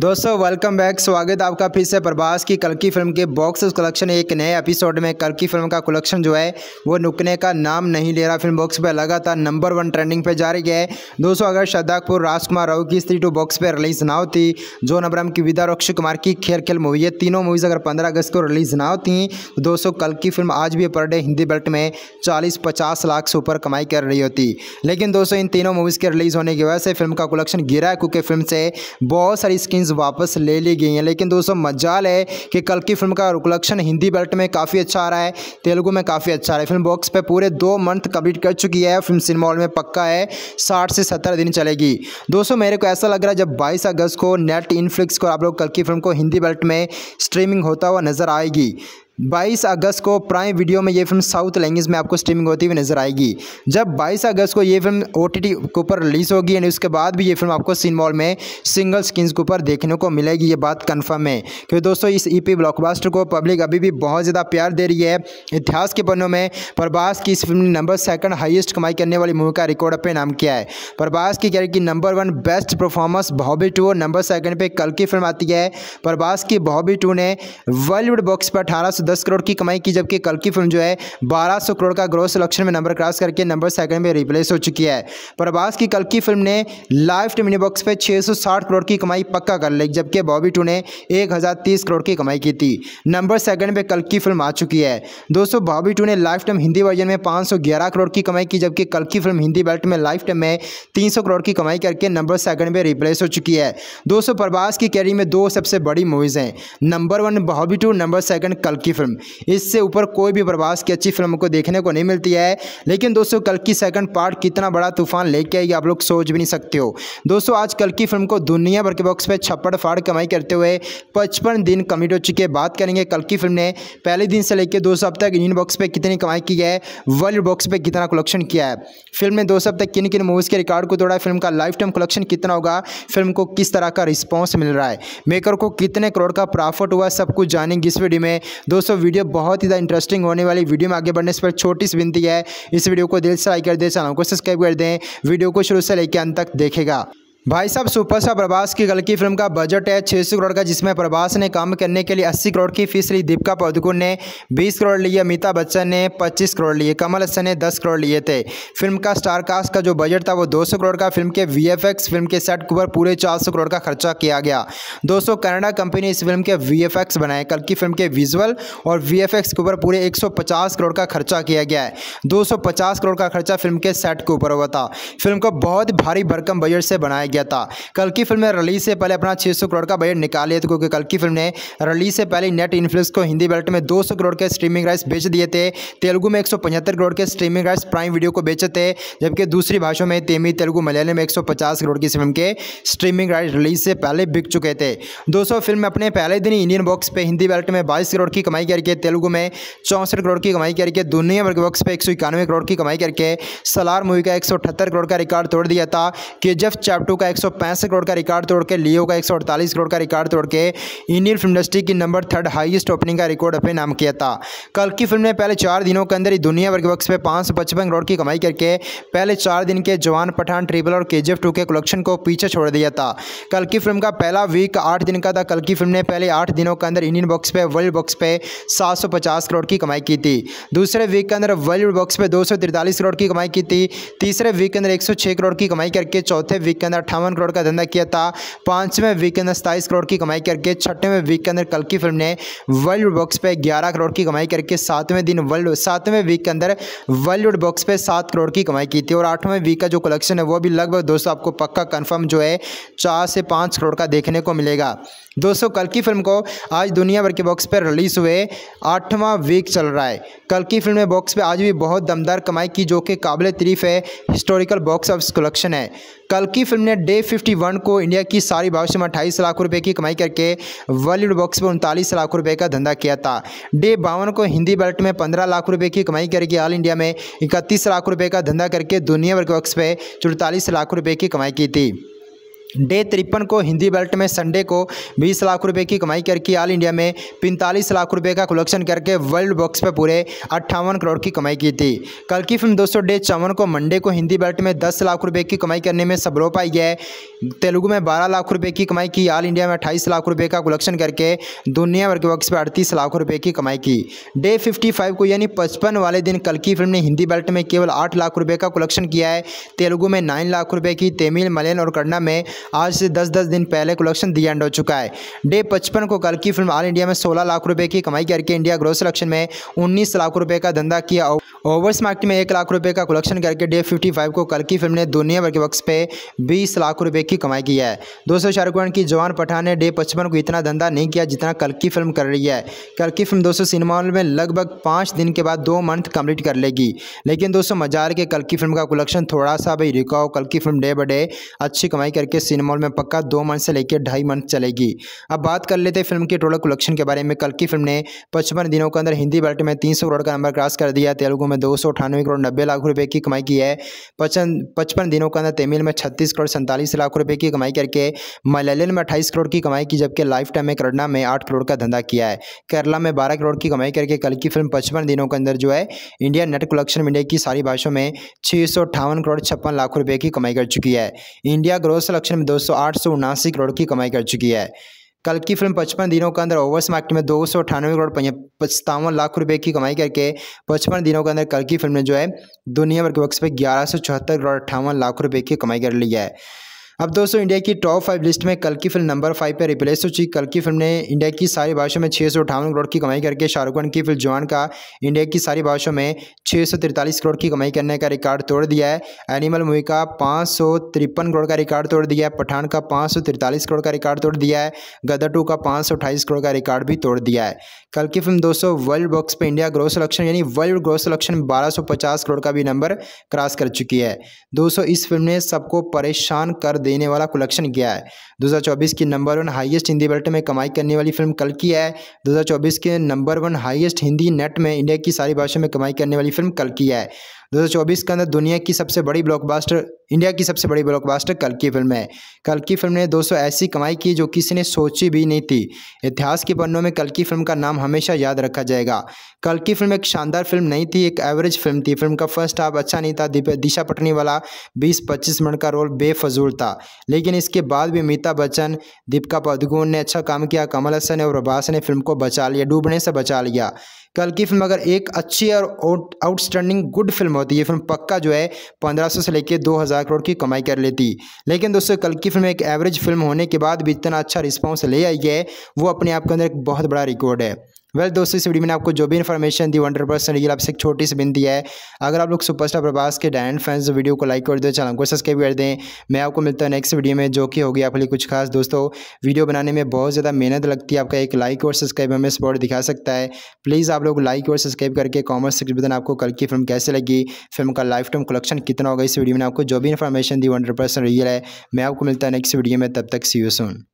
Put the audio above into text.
दोस्तों welcome back स्वागत आपका फिर से प्रभास की कल की फिल्म के बॉक्स कलेक्शन एक नए एपिसोड में कल की फिल्म का कलेक्शन जो है वो नुकने का नाम नहीं ले रहा फिल्म बॉक्स पर लगातार नंबर वन ट्रेंडिंग पे जा रही है दोस्तों अगर श्रद्धा कपूर राजकुमार राव की स्त्री टू बॉक्स पर रिलीज़ ना होती जोन अब्राम की विदा और अक्षय कुमार की खेल खेल मूवी ये तीनों मूवीज़ अगर पंद्रह अगस्त को रिलीज़ ना होती तो दोस्तों कल की फिल्म आज भी पर डे हिंदी बेल्ट में चालीस पचास लाख से ऊपर कमाई कर रही होती लेकिन दोस्तों इन तीनों मूवीज़ के रिलीज़ होने की वजह से फिल्म का कलेक्शन गिरा है क्योंकि फिल्म से बहुत सारी स्क्रीन फिल्में वापस ले ली गई हैं लेकिन दोस्तों मजाल है कि कल की फिल्म का रुकलक्षण हिंदी बेल्ट में काफ़ी अच्छा आ रहा है तेलुगू में काफ़ी अच्छा आ रहा है फिल्म बॉक्स पर पूरे दो मंथ कम्प्लीट कर चुकी है फिल्म सिनेमा हॉल में पक्का है साठ से सत्तर दिन चलेगी दोस्तों मेरे को ऐसा लग रहा है जब बाईस अगस्त को नेट इनफ्लिक्स को आप लोग कल की फिल्म को हिंदी बेल्ट में स्ट्रीमिंग होता हुआ नजर आएगी 22 अगस्त को प्राइम वीडियो में ये फिल्म साउथ लैंग्वेज में आपको स्ट्रीमिंग होती हुई नजर आएगी जब 22 अगस्त को ये फिल्म ओ टी के ऊपर रिलीज़ होगी एंड उसके बाद भी ये फिल्म आपको सिनेमॉल में सिंगल स्क्रीन के ऊपर देखने को मिलेगी ये बात कन्फर्म है क्योंकि दोस्तों इस ई e ब्लॉकबास्टर को पब्लिक अभी भी बहुत ज़्यादा प्यार दे रही है इतिहास के पन्नों में प्रभास की इस फिल्म ने नंबर सेकंड हाइस्ट कमाई करने वाली मूवी का रिकॉर्ड अपने नाम किया है प्रभास की कैरियर की number one best performance Bobby two और नंबर सेकंड पे कल की फिल्म आती है प्रभास की बॉबी टू ने वर्ल्ड बॉक्स पर अठारह दस करोड़ की कमाई की जबकि कल की फिल्म जो है बारह सौ करोड़ का ग्रोथ सिलेक्शन में नंबर क्रॉस करके नंबर सेकंड में रिप्लेस हो चुकी है प्रभास की कल की फिल्म ने लाइफ मिनी बॉक्स पर 660 करोड़ की कमाई पक्का कर ली जबकि बॉबी टू ने 1030 करोड़ की कमाई की थी नंबर सेकंड पे कल की फिल्म आ चुकी है दोस्तों बॉबी टू ने लाइफ टाइम हिंदी वर्जन में 511 करोड़ की कमाई की जबकि कल की फिल्म हिंदी बेल्ट में लाइफ टाइम में 300 करोड़ की कमाई करके नंबर सेकंड पे रिप्लेस हो चुकी है दोस्तों प्रभास की कैरी में दो सबसे बड़ी मूवीज़ हैं number one Bobby two number second कल की की फिल्म इससे ऊपर कोई भी प्रभास की अच्छी फिल्म को देखने को नहीं मिलती है लेकिन दोस्तों कल की सेकंड पार्ट कितना बड़ा तूफान लेके आएगी आप लोग सोच भी नहीं सकते हो दोस्तों आज कल की फिल्म को दुनिया भर के बॉक्स पर छप्पड़ फाड़ कमाई करते हुए पचपन दिन कमिट हो चुके बात करेंगे कल की फिल्म ने पहले दिन से लेकर दो सप्ताह तक इंडियन बॉक्स पर कितनी कमाई की है वर्ल्ड बॉक्स पर कितना कलेक्शन किया है फिल्म ने दो सप्ताह तक किन किन मूवीज़ के रिकॉर्ड को तोड़ा फिल्म का लाइफ टाइम कलेक्शन कितना होगा फिल्म को किस तरह का रिस्पॉन्स मिल रहा है मेकर को कितने करोड़ का प्रॉफिट हुआ सब कुछ जानेंगे इस वीडियो में दो दोस्तों वीडियो बहुत ही ज़्यादा इंटरेस्टिंग होने वाली वीडियो में आगे बढ़ने से पर छोटी सी विनती है इस वीडियो को दिल से लाइक कर दें चैनल को सब्सक्राइब कर दें वीडियो को शुरू से लेकर अंत तक देखेगा भाई साहब सुपरस्टार प्रभास की गलकी की फिल्म का बजट है छः सौ करोड़ का जिसमें प्रभास ने काम करने के लिए अस्सी करोड़ की फीस ली दीपिका पादुकोण ने बीस करोड़ लिए अमिताभ बच्चन ने पच्चीस करोड़ लिए कमल हसन ने दस करोड़ लिए थे फिल्म का स्टार कास्ट का जो बजट था वो दो सौ करोड़ का फिल्म के वी एफ एक्स फिल्म के सेट पर पूरे चार सौ करोड़ का खर्चा किया गया दोस्तों कनाडा कंपनी इस फिल्म के वी एफ एक्स बनाए कल की फिल्म के विजुअल और वी एफ एक्स के ऊपर पूरे एक सौ पचास करोड़ का खर्चा किया गया है दो सौ पचास करोड़ का खर्चा फिल्म के सेट के ऊपर हुआ था फिल्म को बहुत भारी भरकम बजट से बनाया गया किया था कल की फिल्म ने रिलीज से पहले अपना 600 करोड़ का बजट निकाल लिया था क्योंकि कल की फिल्म ने रिलीज से पहले नेट इन्फ्लिक्स को हिंदी बेल्ट में 200 करोड़ के स्ट्रीमिंग राइट्स बेच दिए थे तेलुगु में एक करोड़ के स्ट्रीमिंग राइट्स प्राइम वीडियो को बेचे थे जबकि दूसरी भाषाओं में तेमी तेलुगु मलयालम में एक करोड़ की फिल्म के स्ट्रीमिंग राइट रिलीज से पहले बिक चुके थे दोस्तों फिल्म अपने पहले दिन इंडियन बॉक्स पर हिंदी बेल्ट में बाईस करोड़ की कमाई करके तेलुगु में चौंसठ करोड़ की कमाई करके दुनिया भर के बॉक्स पर एक करोड़ की कमाई करके सलार मूवी का एक करोड़ का रिकॉर्ड तोड़ दिया था के चैप्टर का एक करोड़ का रिकॉर्ड तोड़ के लियो का एक करोड़ का रिकॉर्ड तोड़ के इंडियन फिल्म इंडस्ट्री की नंबर थर्ड हाईएस्ट ओपनिंग का रिकॉर्ड अपने नाम किया था कल की फिल्म ने पहले चार दिनों के अंदर ही दुनिया भर के बक्स पर पाँच करोड़ की कमाई करके पहले चार दिन के जवान पठान ट्रिपल और के जी के कलेक्शन को पीछे छोड़ दिया था कल की फिल्म का पहला वीक आठ दिन का था कल की फिल्म ने पहले आठ दिनों के अंदर इंडियन बॉक्स पे वर्ल्ड बॉक्स पे 750 करोड़ की कमाई की थी दूसरे वीक के अंदर वर्ल्ड बॉक्स पे दो करोड़ की कमाई की थी तीसरे वीक के अंदर 106 करोड़ की कमाई करके चौथे वीक के अंदर अट्ठावन करोड़ का धंधा किया था पाँचवें वीक के अंदर सताईस करोड़ की कमाई करके छठवें वीक के अंदर कल की फिल्म ने वर्ल्ड बॉक्स पे ग्यारह करोड़ की कमाई करके सातवें दिन वर्ल्ड सातवें वीक के अंदर वर्ल्ड बॉक्स पे सात करोड़ की कमाई की थी और आठवें वीक का जो कलेक्शन है वो भी लगभग दोस्तों आपको पक्का कन्फर्म जो है चार से पाँच करोड़ का देखने को मिलेगा दोस्तों कल की फिल्म को आज दुनिया भर के बॉक्स पर रिलीज हुए आठवां वीक चल रहा है कल की फिल्म ने बॉक्स पर आज भी बहुत दमदार कमाई की जो कि काबिल तरीफ है हिस्टोरिकल बॉक्स ऑफिस कलेक्शन है कल की फिल्म ने डे 51 को इंडिया की सारी बारिश में अट्ठाईस लाख रुपए की कमाई करके वर्ल्ड बॉक्स पर उनतालीस लाख रुपए का धंधा किया था डे बावन को हिंदी बल्ट में पंद्रह लाख रुपए की कमाई करके ऑल इंडिया में इकतीस लाख रुपए का धंधा करके दुनिया भर के बॉक्स पे चौतालीस लाख रुपए की कमाई की थी डे तिरपन को हिंदी बेल्ट में संडे को 20 लाख रुपए की कमाई करके ऑल इंडिया में 45 लाख रुपए का कलेक्शन करके वर्ल्ड बॉक्स पर पूरे अट्ठावन करोड़ की कमाई की थी कल की फिल्म दोस्तों डे चौवन को मंडे को हिंदी बेल्ट में 10 लाख रुपए की कमाई करने में सबरो पाई है तेलुगु में 12 लाख रुपये की कमाई की ऑल इंडिया में अट्ठाईस लाख रुपये का कलेक्शन करके दुनिया भर के बॉक्स पर अड़तीस लाख रुपये की कमाई की डे फिफ्टी को यानी पचपन वाले दिन कल की फिल्म ने हिंदी बेल्ट में केवल आठ लाख रुपये का कलेक्शन किया है तेलुगु में नाइन लाख रुपये की तमिल मलयालम और कन्ना में आज से दस दस दिन पहले कलेक्शन दी एंड हो चुका है डे पचपन को कल की फिल्म ऑल इंडिया में सोलह लाख रुपए की कमाई करके इंडिया ग्रोथ सिलेक्शन में उन्नीस लाख रुपए का धंधा किया और ओवर्स मार्केट में एक लाख रुपए का कलेक्शन करके डे फिफ्टी फाइव को कल की फिल्म ने दुनिया भर के वक्त पे बीस लाख रुपए की कमाई की है दोस्तों शाहरुख खान की जवान पठान ने डे पचपन को इतना धंधा नहीं किया जितना कल की फिल्म कर रही है कल की फिल्म दोस्तों सिनेमा हॉल में लगभग पाँच दिन के बाद दो मंथ कंप्लीट कर लेगी लेकिन दोस्तों मजार के कल की फिल्म का कलेक्शन थोड़ा सा भाई रिकाओ कल की फिल्म डे बाय डे अच्छी कमाई करके सिनेमा हॉल में पक्का दो मंथ से लेकर ढाई मंथ चलेगी अब बात कर लेते फिल्म के टोटल कलेक्शन के बारे में कल की फिल्म ने पचपन दिनों के अंदर हिंदी बल्ट में तीन करोड़ का नंबर क्रॉस कर दिया तेलुगु में दो सौ अठानवे करोड़ नब्बे लाख रुपए की कमाई की है पचपन पचपन दिनों के अंदर तमिल में छत्तीस करोड़ सैंतालीस लाख रुपए की कमाई करके मलयालम में अट्ठाईस करोड़ की कमाई की जबकि लाइफ टाइम में करना में आठ करोड़ का धंधा किया है केरला में बारह करोड़ की कमाई करके कल की फिल्म पचपन दिनों के अंदर जो है इंडिया नेट कलेक्शन मीडिया की सारी भाषाओं में छः सौ करोड़ छप्पन लाख रुपये की कमाई कर चुकी है इंडिया ग्रोथ सलेक्शन में दो सौ आठ सौ करोड़ की कमाई कर चुकी है कल की फिल्म पचपन दिनों के अंदर ओवर्स मार्केट में दो सौ अठानवे करोड़ पचतावन लाख रुपए की कमाई करके पचपन दिनों के अंदर कल की फिल्म ने जो है दुनिया भर के बक्स पे ग्यारह सौ चौहत्तर करोड़ अट्ठावन लाख रुपए की कमाई कर ली है अब दोस्तों इंडिया की टॉप फाइव लिस्ट में कल की फिल्म नंबर फाइव पर रिप्लेस हो चुकी कल की फिल्म ने इंडिया की सारी भाषाओं में छः सौ अठावन करोड़ की कमाई करके शाहरुख खान की फिल्म जवान का इंडिया की सारी भाषाओं में छः सौ तिरतालीस करोड़ की कमाई करने का रिकॉर्ड तोड़ दिया है एनिमल मूवी का पाँच सौ तिरपन करोड़ का रिकॉर्ड तोड़ दिया है पठान का पाँच सौ तिरतालीस करोड़ का रिकॉर्ड तोड़ दिया है गदर टू का पाँच सौ करोड़ का रिकॉर्ड भी तोड़ दिया है कल की फिल्म दोस्तों वर्ल्ड बॉक्स पर इंडिया ग्रोथ सलेक्शन यानी वर्ल्ड ग्रोथ सलेक्शन बारह सौ पचास करोड़ का भी नंबर क्रॉस कर चुकी है दोस्तों इस फिल्म ने सबको परेशान कर दिया देने वाला कलेक्शन गया है 2024 की number one highest Hindi belt में कमाई करने वाली फिल्म कल की है 2024 के number one highest Hindi net में इंडिया की सारी भाषा में कमाई करने वाली फिल्म कल की है 2024 के अंदर दुनिया की सबसे बड़ी ब्लॉकबास्टर इंडिया की सबसे बड़ी ब्लॉकबास्टर कल की फिल्म है कल की फिल्म ने दोस्तों ऐसी कमाई की जो किसी ने सोची भी नहीं थी इतिहास के पन्नों में कल की फिल्म का नाम हमेशा याद रखा जाएगा कल की फिल्म एक शानदार फिल्म नहीं थी एक एवरेज फिल्म थी फिल्म का फर्स्ट हाफ अच्छा नहीं था दिशा पटनी वाला बीस पच्चीस मिनट का रोल बेफजूल था लेकिन इसके बाद भी अमिताभ बच्चन दीपिका पादुकोण ने अच्छा काम किया कमल हसन और प्रभास ने फिल्म को बचा लिया डूबने से बचा लिया कल की फिल्म अगर एक अच्छी और आउटस्टैंडिंग गुड फिल्म होती ये फिल्म पक्का जो है पंद्रह से लेकर दो हज़ार करोड़ की कमाई कर लेती लेकिन दोस्तों कल की फिल्म एक एवरेज फिल्म होने के बाद भी इतना अच्छा रिस्पॉन्स ले आई है वो अपने आप के अंदर एक बहुत बड़ा रिकॉर्ड है वेल well, दोस्तों इस वीडियो में आपको जो भी इन्फॉर्मेशन दी हंड्रेड परसेंट रियल आपसे एक छोटी सी बिंदी है अगर आप लोग सुपरस्टार प्रभास के डायन फैंस वीडियो को लाइक कर दें चैनल को सब्सक्राइब कर दें मैं आपको मिलता है नेक्स्ट वीडियो में जो कि होगी आपके लिए कुछ खास दोस्तों वीडियो बनाने में बहुत ज़्यादा मेहनत लगती है आपका एक लाइक और सब्सक्राइब हमें सपोर्ट दिखा सकता है प्लीज़ आप लोग लाइक और सब्सक्राइब करके कॉमर्स सेक्शन बताना आपको कल की फिल्म कैसे लगी फिल्म का लाइफ टाइम कलेक्शन कितना होगा इस वीडियो में आपको जो भी इन्फॉर्मेशन दी हंड्रेड रियल है मैं आपको मिलता है नेक्स्ट वीडियो में तब तक सी यू सुन